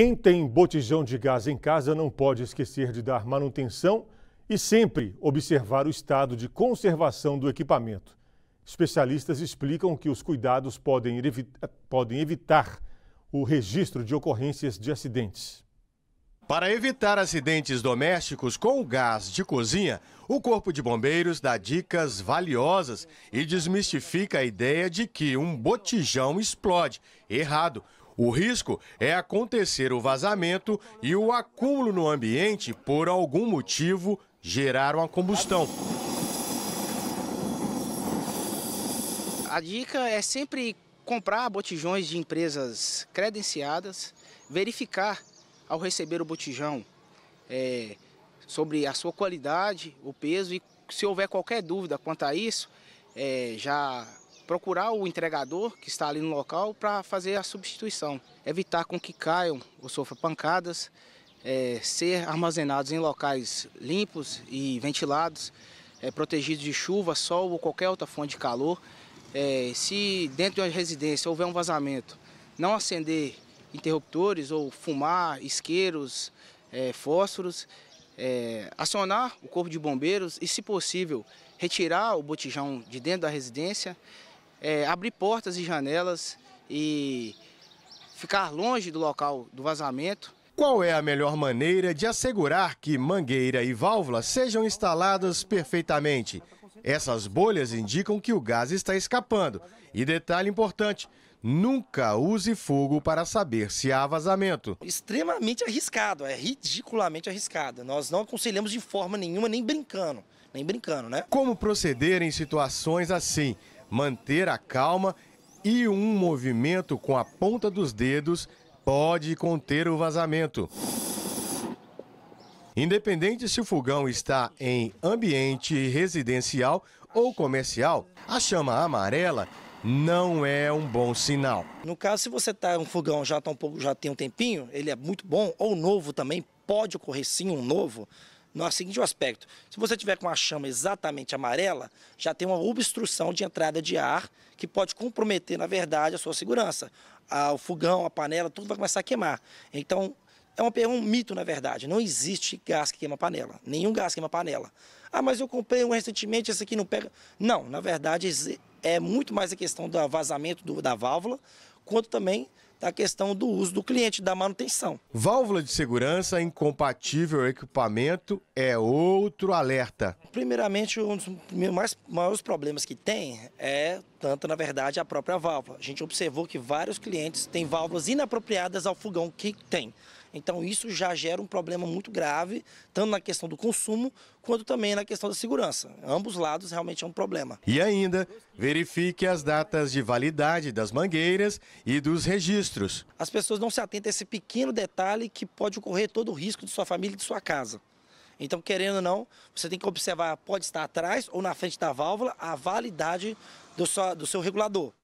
Quem tem botijão de gás em casa não pode esquecer de dar manutenção e sempre observar o estado de conservação do equipamento. Especialistas explicam que os cuidados podem, evi podem evitar o registro de ocorrências de acidentes. Para evitar acidentes domésticos com o gás de cozinha, o Corpo de Bombeiros dá dicas valiosas e desmistifica a ideia de que um botijão explode. Errado. O risco é acontecer o vazamento e o acúmulo no ambiente, por algum motivo, gerar uma combustão. A dica é sempre comprar botijões de empresas credenciadas, verificar ao receber o botijão é, sobre a sua qualidade, o peso e se houver qualquer dúvida quanto a isso, é, já procurar o entregador que está ali no local para fazer a substituição. Evitar com que caiam ou sofram pancadas, é, ser armazenados em locais limpos e ventilados, é, protegidos de chuva, sol ou qualquer outra fonte de calor. É, se dentro de uma residência houver um vazamento, não acender interruptores ou fumar isqueiros, é, fósforos, é, acionar o corpo de bombeiros e, se possível, retirar o botijão de dentro da residência é, abrir portas e janelas e ficar longe do local do vazamento. Qual é a melhor maneira de assegurar que mangueira e válvula sejam instaladas perfeitamente? Essas bolhas indicam que o gás está escapando. E detalhe importante: nunca use fogo para saber se há vazamento. Extremamente arriscado, é ridiculamente arriscado. Nós não aconselhamos de forma nenhuma, nem brincando, nem brincando, né? Como proceder em situações assim? manter a calma e um movimento com a ponta dos dedos pode conter o vazamento. Independente se o fogão está em ambiente residencial ou comercial, a chama amarela não é um bom sinal. No caso, se você em tá, um fogão já tá um pouco, já tem um tempinho, ele é muito bom ou novo também, pode ocorrer sim um novo no é seguinte aspecto: se você tiver com a chama exatamente amarela, já tem uma obstrução de entrada de ar que pode comprometer, na verdade, a sua segurança. Ah, o fogão, a panela, tudo vai começar a queimar. Então, é um, é um mito, na verdade. Não existe gás que queima panela. Nenhum gás queima panela. Ah, mas eu comprei um recentemente, esse aqui não pega. Não, na verdade, é muito mais a questão do vazamento do, da válvula quanto também da questão do uso do cliente, da manutenção. Válvula de segurança incompatível equipamento é outro alerta. Primeiramente, um dos mais, maiores problemas que tem é, tanto na verdade, a própria válvula. A gente observou que vários clientes têm válvulas inapropriadas ao fogão que tem. Então isso já gera um problema muito grave, tanto na questão do consumo quanto também na questão da segurança. Ambos lados realmente é um problema. E ainda, verifique as datas de validade das mangueiras e dos registros. As pessoas não se atentam a esse pequeno detalhe que pode ocorrer todo o risco de sua família e de sua casa. Então, querendo ou não, você tem que observar, pode estar atrás ou na frente da válvula, a validade do seu, do seu regulador.